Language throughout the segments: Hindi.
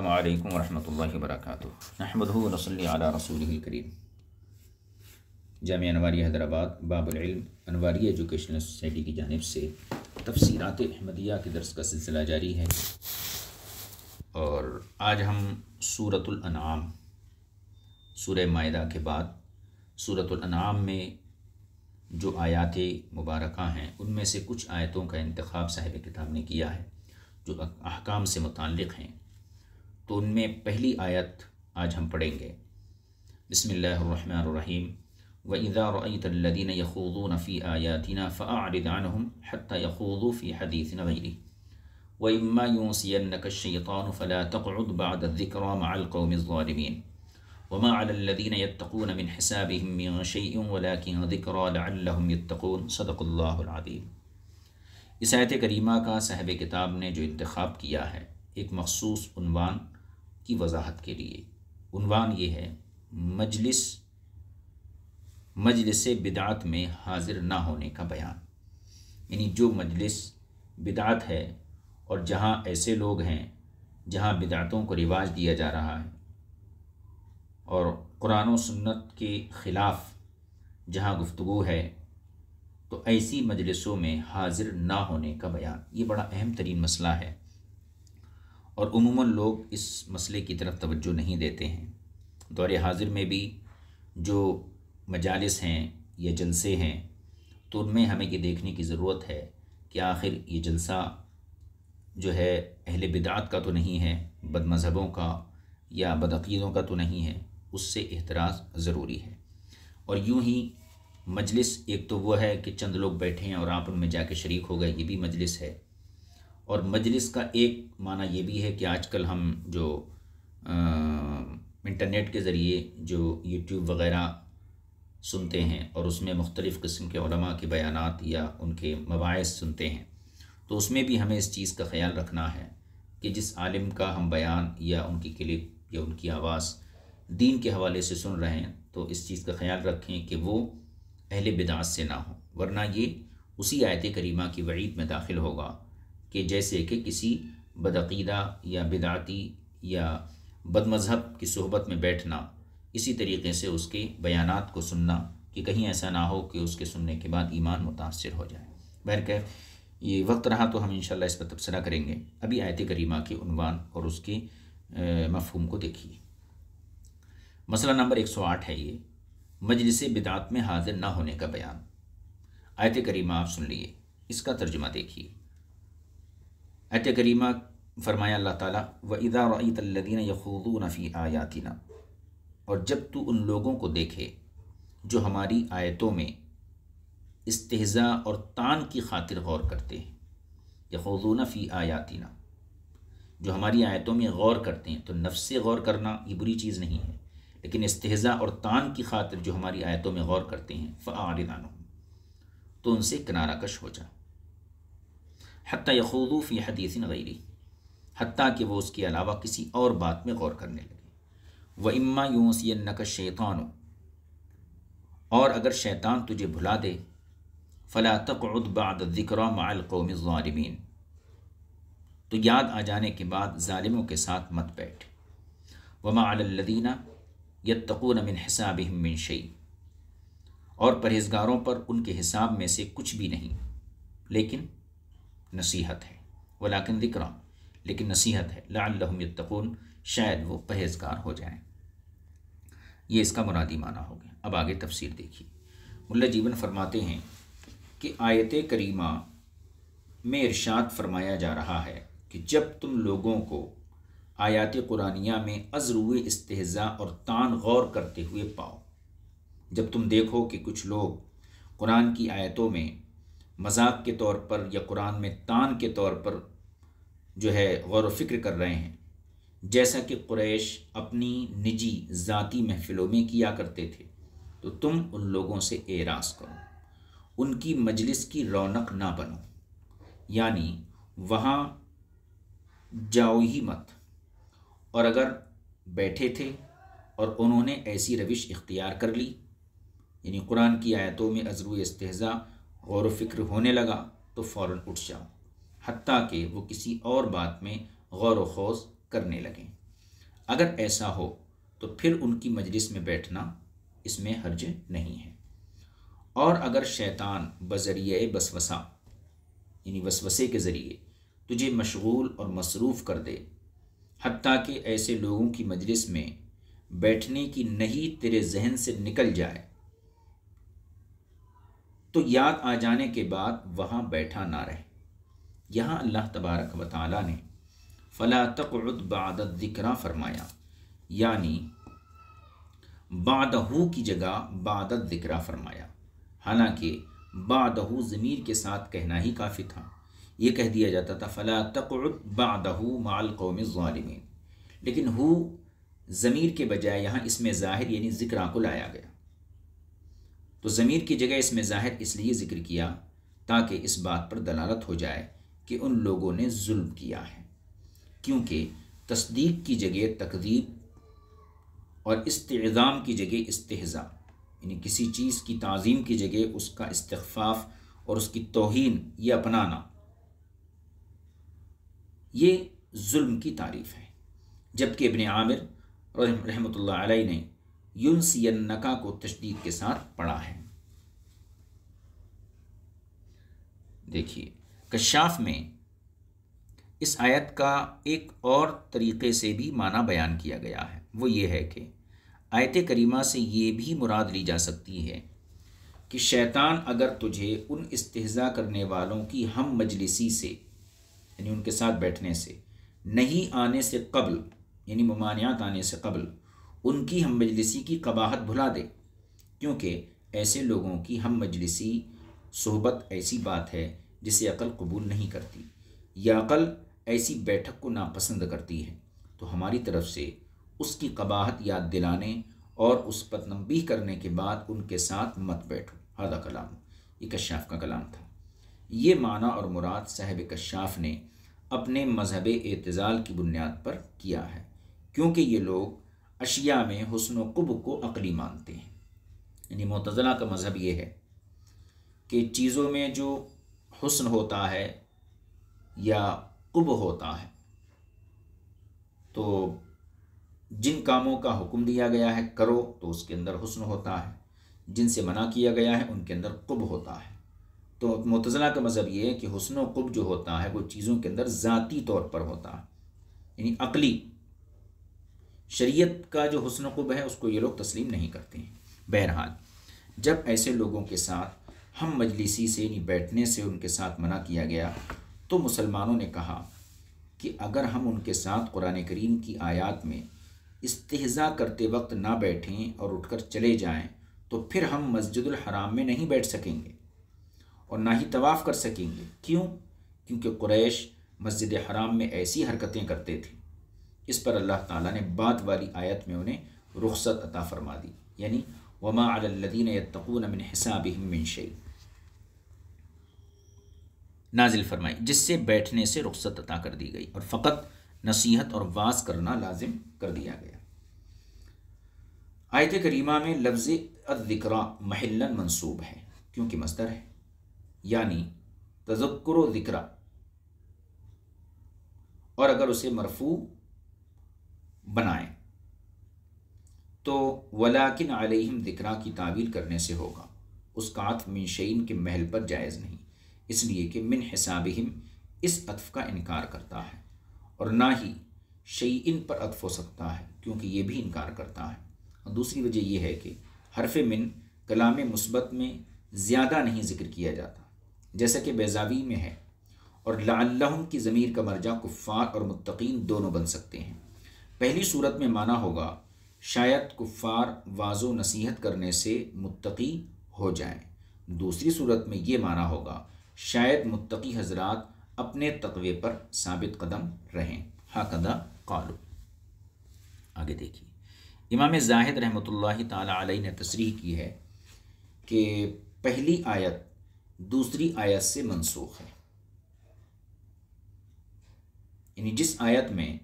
अल्लाम वरहमल वर्क अहमद रसली रसूल करीम जाम अनवारी हैदराबाद बाबुल अनवारी एजुकेशनल सोसाइटी की जानब से तफसीरात अहमदिया के दर्स का सिलसिला जारी है और आज हम सूरतलनाम सूर माह के बाद सूरतलनाम में जो आयात मुबारक हैं उनमें से कुछ आयतों का इंतखब साहिब किताब ने किया है जो अहकाम से मुतक़ हैं तो उनमें पहली आयत आज हम पढ़ेंगे बसमीम वज़ारदीन यखूदू नफ़ी आयातिना फ़ारदानहम हती यखूदू फ़ी वमा अलदीन यतकून मिन हसाबहम मिन शैम वलाकिन ज़िक्रा इस आयत करीमा का साहब किताब ने जो इंतखब किया है एक मखसूस की वजाहत के लिए उनवान ये है मजलिस मजलिस बिदात में हाजिर ना होने का बयान यानी जो मजलिस बिदात है और जहाँ ऐसे लोग हैं जहाँ बिदातों को रिवाज दिया जा रहा है और कुरान सन्नत सुन्नत के ख़िलाफ़ जहाँ गुफ्तु है तो ऐसी मजलिसों में हाजिर ना होने का बयान ये बड़ा अहम तरीन मसला है और उमूमन लोग इस मसले की तरफ तवज्जो नहीं देते हैं दौर हाजिर में भी जो मजालस हैं या जलसे हैं तो उनमें हमें ये देखने की ज़रूरत है कि आखिर ये जलसा जो है अहल बिदात का तो नहीं है बद मज़हबों का या बदअीदों का तो नहीं है उससे एहतराज़ ज़रूरी है और यूँ ही मजलिस एक तो वह है कि चंद लोग बैठे हैं और आप उनमें जाके शरीक हो गए ये भी मजलिस है और मजलिस का एक माना ये भी है कि आजकल हम जो आ, इंटरनेट के ज़रिए जो यूट्यूब वगैरह सुनते हैं और उसमें मुख्तलिफ़ किस्म के उलमा के बयान या उनके मबाइस सुनते हैं तो उसमें भी हमें इस चीज़ का ख्याल रखना है कि जिस आलिम का हम बयान या उनकी क्लिप या उनकी आवाज़ दीन के हवाले से सुन रहे हैं तो इस चीज़ का ख्याल रखें कि वो अहल बिदात से ना हो वरना ये उसी आयत करीमा की वईद में दाखिल होगा कि जैसे कि किसी बदकीदा या बिदाती या बदमज़हब की सहबत में बैठना इसी तरीके से उसके बयान को सुनना कि कहीं ऐसा ना हो कि उसके सुनने के बाद ईमान मुतासर हो जाए बहर कह ये वक्त रहा तो हम इन इस पर तबसरा करेंगे अभी आयत करीमा के उनवान और उसके मफहम को देखिए मसला नंबर 108 है ये मजलिस बिदात में हाजिर ना होने का बयान आयत करीमा आप सुन लिए इसका तर्जुमा देखिए आयत करीमा फरमाया अल्लाह ताला व इदा रईतल्लिन यखूदून फ़ी आयातिना और जब तू उन लोगों को देखे जो हमारी आयतों में इस्तेजा और तान की खातिर गौर करते हैं यखूदून फ़ी आयातिना जो हमारी आयतों में गौर करते हैं तो नफ्स से गौर करना ये बुरी चीज़ नहीं है लेकिन इस्तेजा और तान की खातिर जो हमारी आयतों में गौर करते हैं फ़ारिदानों तो उनसे किनारा कश हो जा हती यखूदू फ़ी हदीसिन गैरी हती कि वो उसके अलावा किसी और बात में गौर करने लगे व इम्मा यूसियन्नक शैतान और अगर शैतान तुझे भुला दे फ़ला तकबाद ज़िक्रा मालकौम ालमीन तो याद आ जाने के बाद ालिमों के साथ मत बैठ वमालदीना यत्तकून मिन हिसाब मिन शई और परहेजगारों पर उनके हिसाब में से कुछ भी नहीं लेकिन नसीहत है वलाकिन दिक्रा लेकिन नसीहत है लाम यतकून शायद वो परहेजगार हो जाएं ये इसका मुरादी माना हो गया अब आगे तफसीर देखिए मुल्ला जीवन फरमाते हैं कि आयत करीमा में इरशाद फरमाया जा रहा है कि जब तुम लोगों को आयात कुरानिया में अजरुए इसतजा और तान गौर करते हुए पाओ जब तुम देखो कि कुछ लोग कुरान की आयतों में मजाक के तौर पर या कुरान में तान के तौर पर जो है गौर फिक्र कर रहे हैं जैसा कि कुरैश अपनी निजी ज़ाती महफिलों में किया करते थे तो तुम उन लोगों से एराज करो उनकी मजलिस की रौनक ना बनो यानी वहाँ जाओ ही मत और अगर बैठे थे और उन्होंने ऐसी रविश इख्तियार कर ली यानी कुरान की आयतों में अजरू इसतजा गौर फिक्र होने लगा तो फ़ौर उठ जाओ हती कि वो किसी और बात में गौर वोज करने लगें अगर ऐसा हो तो फिर उनकी मजलिस में बैठना इसमें हर्ज नहीं है और अगर शैतान बजरिए बसवसा यानी वसवसे के ज़रिए तुझे मशगूल और मसरूफ़ कर दे हती कि ऐसे लोगों की मजलिस में बैठने की नहीं तेरे जहन से निकल जाए तो याद आ जाने के बाद वहाँ बैठा ना रहे यहाँ अल्लाह तबारक व ताली ने फ़ला तक बदत दिकरा फरमाया यानी बादहू की जगह बादत दिकरा फरमाया हालांकि बादहू ज़मीर के साथ कहना ही काफ़ी था ये कह दिया जाता था फ़ला तक बादहू माल कौम ालिमिन लेकिन हु ज़मीर के बजाय यहाँ इसमें ज़ाहिर यानी ज़िक्रा को लाया गया तो ज़मीर की जगह इसमें ज़ाहिर इसलिए ज़िक्र किया ताकि इस बात पर दलालत हो जाए कि उन लोगों ने जुल्म किया है क्योंकि तस्दीक की जगह तकदीब और इस्तेज़ाम की जगह इस्तेज़ा यानी किसी चीज़ की तज़ीम की जगह उसका इस्तफ़ाफ़ और उसकी तोहन ये अपनाना ये जुल्म की तारीफ़ है जबकि इबन आमिर रहमत ने युनसियन्नका को तशदीद के साथ पढ़ा है देखिए कश्याफ में इस आयत का एक और तरीके से भी माना बयान किया गया है वो ये है कि आयत करीमा से ये भी मुराद ली जा सकती है कि शैतान अगर तुझे उन इस्तेजा करने वालों की हम मजलिसी से यानी उनके साथ बैठने से नहीं आने से कबल यानी ममानियात आने से कबल उनकी हम मजलिसी की कबाहत भुला दे क्योंकि ऐसे लोगों की हम मजलिसी सोहबत ऐसी बात है जिसे अकल कबूल नहीं करती या अकल ऐसी बैठक को नापसंद करती है तो हमारी तरफ से उसकी कबाहत याद दिलाने और उस पर करने के बाद उनके साथ मत बैठो हदा कलाम ये कश्याफ का कलाम था ये माना और मुराद साहब कश्याफ ने अपने मजहब एतज़ाल की बुनियाद पर किया है क्योंकि ये लोग अशिया में हसन कुब को अकली मानते हैं यानी मतज़ला का मज़हब ये है कि चीज़ों में जो हसन होता है या कुब होता है तो जिन कामों का हुक्म दिया गया है करो तो उसके अंदर हसन होता है जिनसे मना किया गया है उनके अंदर कुब होता है तो मतज़ला का मज़हब ये है कि हसन कुब जो होता है वो चीज़ों के अंदर ज़ाती तौर पर होता है यानी अकली शरीयत का जो हुसन कुब है उसको ये लोग तस्लीम नहीं करते हैं बहरहाल जब ऐसे लोगों के साथ हम मजलिसी से यानी बैठने से उनके साथ मना किया गया तो मुसलमानों ने कहा कि अगर हम उनके साथ कुरान करीम की आयात में इस्तेजा करते वक्त ना बैठें और उठकर चले जाएं तो फिर हम मस्जिद हराम में नहीं बैठ सकेंगे और ना ही तवाफ़ कर सकेंगे क्यों क्योंकि क्रैश मस्जिद हराम में ऐसी हरकतें करते थे इस पर अल्लाह ताला ने बाद वाली आयत में उन्हें रुखसत अता फरमा दी यानी वमा अलदीन यकून मिन हिसाब मिन शई नाजिल फरमाई जिससे बैठने से रुखसत अता कर दी गई और फ़कत नसीहत और वास करना लाजिम कर दिया गया आयत करीमा में लफ्ज़ अदिक्रा महिलन मंसूब है क्योंकि मस्तर है यानी तजक्र ज़िक्रा और अगर उसे मरफू बनाएं तो वलाकिन आलिम दिकरा की तावील करने से होगा उसका अतफ मिन शैन के महल पर जायज़ नहीं इसलिए कि मिन हिसाबहिम इस अतफ का इनकार करता है और ना ही शईन पर अतफ हो सकता है क्योंकि ये भी इनकार करता है और दूसरी वजह यह है कि हरफ मिन कलाम मुस्बत में ज़्यादा नहीं जिक्र किया जाता जैसा कि बेजावी में है और लाल की ज़मीर का मर्जा कुफ़ार और मतकीन दोनों बन सकते हैं पहली सूरत में माना होगा शायद कुफ़ार वाजो नसीहत करने से मुत्तकी हो जाएं। दूसरी सूरत में ये माना होगा शायद मुत्तकी हजरात अपने तकवे पर साबित कदम रहें हाकदा कालो आगे देखिए इमाम जाहिद रहमत ताली ने तशरी की है कि पहली आयत दूसरी आयत से मनसूख है यानी जिस आयत में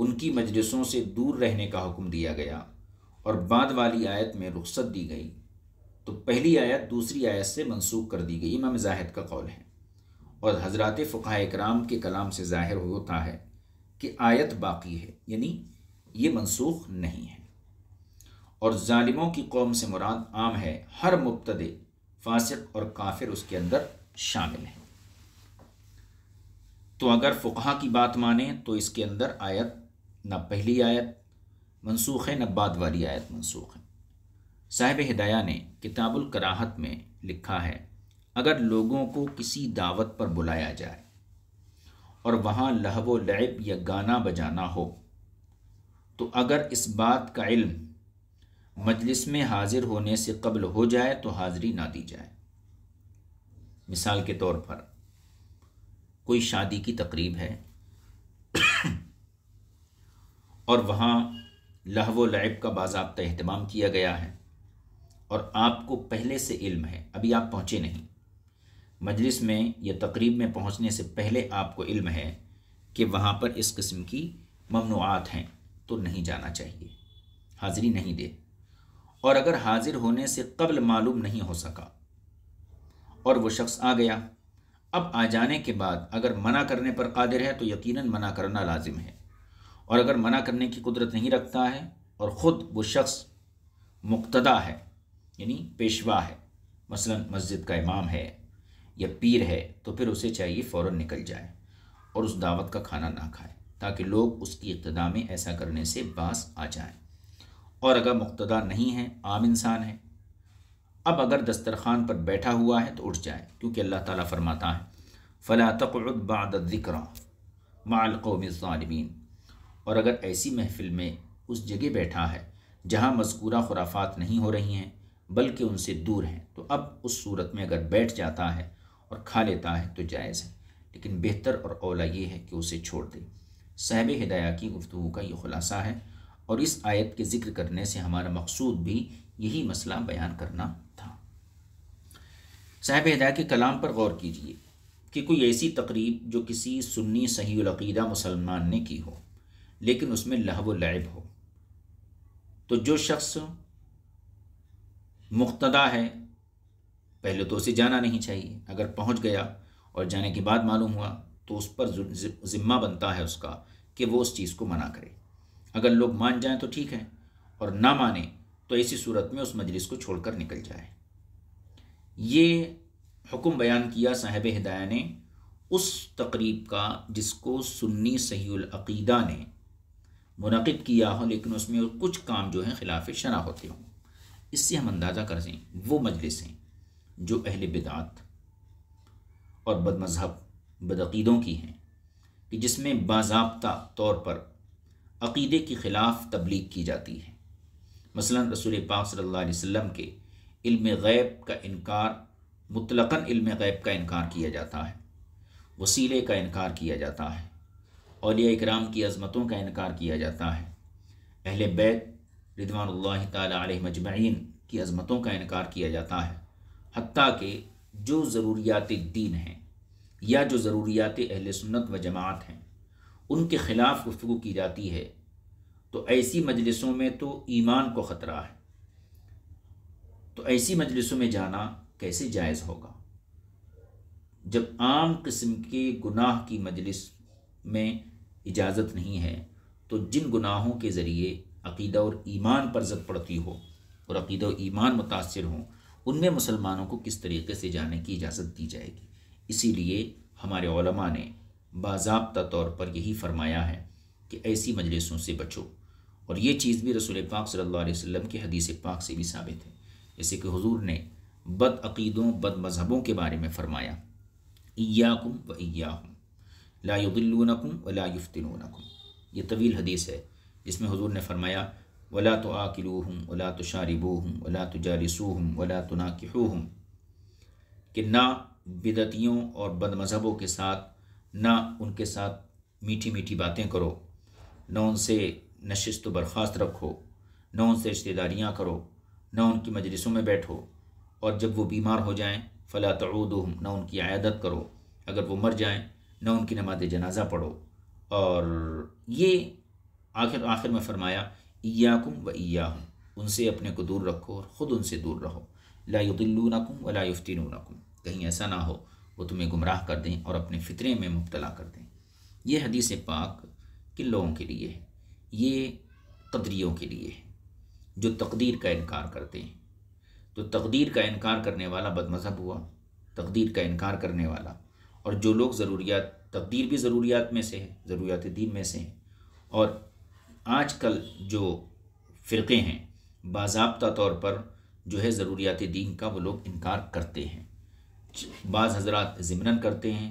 उनकी मजलिसों से दूर रहने का हुक्म दिया गया और बाद वाली आयत में रुख्सत दी गई तो पहली आयत दूसरी आयत से मनसूख कर दी गई इमाम जाहिद का कौल है और हजरत फ़ुका इक्राम के कलाम से ज़ाहिर होता है कि आयत बाकी है यानी ये मनसूख नहीं है और ालिमों की कौम से मुराद आम है हर मुबतद फासिक और काफिर उसके अंदर शामिल है तो अगर फ़ुका की बात माने तो इसके अंदर आयत ना पहली आयत मनसूख है ना बाद वाली आयत मनसूख है साहिब हिदाया ने किताबुल कराहत में लिखा है अगर लोगों को किसी दावत पर बुलाया जाए और वहाँ लहव लैब या गाना बजाना हो तो अगर इस बात का इल्म मजलिस में हाजिर होने से कबल हो जाए तो हाज़िरी ना दी जाए मिसाल के तौर पर कोई शादी की तकरीब है और वहाँ लहव लैब का बाबा अहतमाम किया गया है और आपको पहले से इल्म है अभी आप पहुँचे नहीं मजलिस में या तकरीब में पहुँचने से पहले आपको इल्म है कि वहाँ पर इस किस्म की ममनुआत हैं तो नहीं जाना चाहिए हाज़िरी नहीं दे और अगर हाज़िर होने से कबल मालूम नहीं हो सका और वो शख्स आ गया अब आ जाने के बाद अगर मना करने पर कादिर है तो यकीनन मना करना लाजिम है और अगर मना करने की कुदरत नहीं रखता है और ख़ुद वो शख्स मुक्तदा है यानी पेशवा है मसलन मस्जिद का इमाम है या पीर है तो फिर उसे चाहिए फ़ौर निकल जाए और उस दावत का खाना ना खाए ताकि लोग उसकी इब्तदा में ऐसा करने से बास आ जाएं और अगर मुक्तदा नहीं है आम इंसान है अब अगर दस्तरखान पर बैठा हुआ है तो उठ जाए क्योंकि अल्लाह ताला फरमाता है फ़ला तक़ुद बाद ज़िक्र मालकौम ालमीन और अगर ऐसी महफिल में उस जगह बैठा है जहाँ मस्कूरा खुराफात नहीं हो रही हैं बल्कि उनसे दूर हैं तो अब उस सूरत में अगर बैठ जाता है और खा लेता है तो जायज़ है लेकिन बेहतर और अवला ये है कि उसे छोड़ दे साहब हिदाया की गुफ्तु का ये खुलासा है और इस आयत के ज़िक्र करने से हमारा मकसूद भी यही मसला बयान करना था साहब हिदाया के कलाम पर गौर कीजिए कि कोई ऐसी तकरीब जो किसी सुन्नी सही अकीदा मुसलमान ने की हो लेकिन उसमें लहव लैब हो तो जो शख्स मुख्तदा है पहले तो उसे जाना नहीं चाहिए अगर पहुंच गया और जाने के बाद मालूम हुआ तो उस पर ज़िम्मा बनता है उसका कि वो उस चीज़ को मना करे अगर लोग मान जाएं तो ठीक है और ना माने तो ऐसी सूरत में उस मजलिस को छोड़कर निकल जाए ये हुक्म बयान किया साहेब हिदाया ने उस तकरीब का जिसको सुन्नी सहील अकीदा ने मुनद किया हो लेकिन उसमें कुछ काम जो हैं खिलाफ शरा होते हों इससे हम अंदाज़ा कर दें वो मजलिसें जो अहल बिदात और बदमजहब बदअीदों की हैं कि जिसमें बाबा तौर पर अकीदे के ख़िलाफ़ तबलीग की जाती है मसलन रसूल पाक सल्लल्लाहु अलैहि वसल्लम के इल्म गैब का इनकार मुतलकन इल्म गैब का इनकार किया जाता है वसीले का इनकार किया जाता है अलिया इकराम की अजमतों का इनकार किया जाता है अहल बैत रिदवान तजमैन की अजमतों का इनकार किया जाता है हती के जो ज़रूरियात दीन हैं या जो ज़रूरियात अहल सुन्नत व जमात हैं उनके ख़िलाफ़ गुफ्तु की जाती है तो ऐसी मजलिसों में तो ईमान को ख़तरा है तो ऐसी मजलिसों में जाना कैसे जायज़ होगा जब आम किस्म के गुनाह की मजलिस में इजाज़त नहीं है तो जिन गुनाहों के ज़रिए अकीदा और ईमान पर जद पड़ती हो और अकीदा और ईमान मुतासर हों उनमें मुसलमानों को किस तरीके से जाने की इजाज़त दी जाएगी इसीलिए हमारे ओलमा ने बाबा तौर पर यही फरमाया है कि ऐसी मजलिसों से बचो और ये चीज़ भी रसूल पाक सल्लल्लाहु अलैहि वसल्लम हदीस पाक से भी साबित है जैसे कि हुजूर ने बद अकीदों बद मज़हबों के बारे में फ़रमाया इयाकुम व इयाकुम लायुद्लूनकुम वला युफ्तिनकुम ये तवील हदीस है जिसमें हजूर ने फरमाया वला तो हूँ वला तो हूँ वला तो हूँ वला तो नाकिहूहम कि ना बिदतियों और बदमजहबों के साथ ना उनके साथ मीठी मीठी बातें करो ना उनसे नशस्त बर्खास्त रखो न उनसे रिश्तेदारियाँ करो न उनकी मजलिसों में बैठो और जब वो बीमार हो जाएँ फ़ला तऊदहम ना उनकी आयादत करो अगर वो मर जाएँ न उनकी नमाज जनाजा पढ़ो और ये आखिर आखिर में फरमाया ईयाकुम व ईयाहम उनसे अपने को दूर रखो और ख़ुद उनसे दूर रहो नकुम व लायुफ्तिनकुम कहीं ऐसा ना हो वो तुम्हें गुमराह कर दें और अपने फितरे में मुबतला कर दें यह हदीस पाक किन लोगों के लिए है ये कदरीों के लिए है जो तकदीर का इनकार करते हैं तो तकदीर का इनकार करने वाला बदमज़हब हुआ तकदीर का इनकार करने वाला और जो लोग ज़रूरियात तब्दील भी ज़रूरियात में से है ज़रूरियात दीन में से हैं और आजकल जो फ़िरक़े हैं बाबा तौर पर जो है ज़रूरियात दीन का वो लोग इनकार करते हैं बाज़ हजरात ज़िमनन करते हैं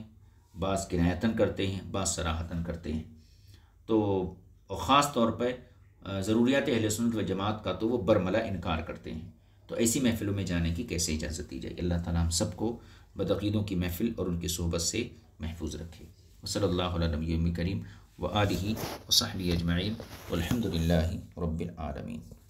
बाज़ किनायतन करते हैं बाज़ सराहतन करते हैं तो ख़ास तौर पर ज़रूरियात अहल सुनत व जमात का तो वो बरमला इनकार करते हैं तो ऐसी महफ़िलों में जाने की कैसे इजाज़त दी जाए अल्लाह ताला हम सबको बदकीदों की महफिल और उनकी सोबत से महफूज रखे वसल्ला नबी करीम व आलि वसाहबी अजमाइन अलहमदिल्ला रबालमीन